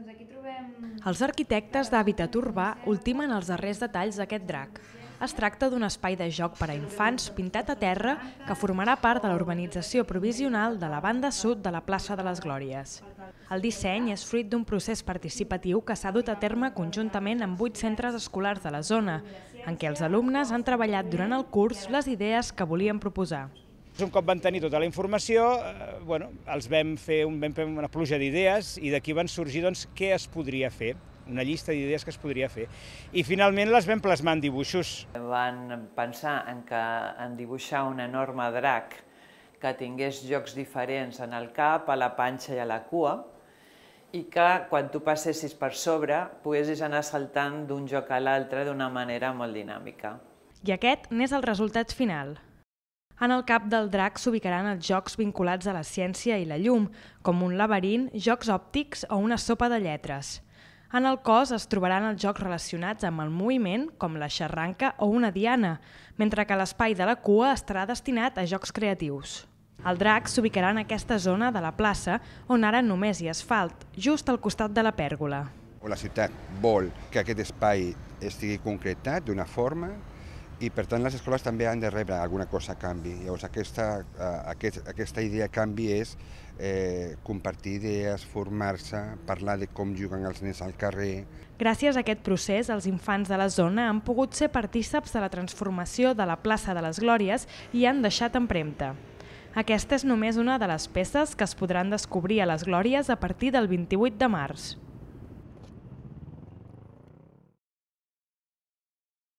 Doncs aquí trobem... Els arquitectes d'hàbitat urbà ultimen els darrers detalls d'aquest drac. Es tracta d'un espai de joc per a infants pintat a terra que formarà part de la urbanització provisional de la banda sud de la plaça de les Glòries. El disseny és fruit d'un procés participatiu que s'ha dut a terme conjuntament amb vuit centres escolars de la zona, en què els alumnes han treballat durant el curs les idees que volien proposar. Un cop van tenir tota la informació, eh, bueno, els vam fer, un, vam fer una pluja d'idees i d'aquí van sorgir doncs, què es podria fer una llista d'idees que es podria fer. I finalment les vam plasmar en dibuixos. Van pensar en, que, en dibuixar un enorme drac que tingués jocs diferents en el cap, a la panxa i a la cua, i que quan tu passessis per sobre poguessis anar saltant d'un joc a l'altre d'una manera molt dinàmica. I aquest n'és el resultat final. En el cap del drac s'ubicaran els jocs vinculats a la ciència i la llum, com un laberint, jocs òptics o una sopa de lletres. En el cos es trobaran els jocs relacionats amb el moviment, com la xarranca o una diana, mentre que l'espai de la cua estarà destinat a jocs creatius. El drac s'ubicarà en aquesta zona de la plaça, on ara només hi ha asfalt, just al costat de la pèrgola. La ciutat vol que aquest espai estigui concretat d'una forma i per tant les escoles també han de rebre alguna cosa a canvi. Llavors aquesta, eh, aquest, aquesta idea a canvi és eh, compartir idees, formar-se, parlar de com juguen els nens al carrer. Gràcies a aquest procés, els infants de la zona han pogut ser partíceps de la transformació de la plaça de les Glòries i han deixat empremta. Aquesta és només una de les peces que es podran descobrir a les Glòries a partir del 28 de març.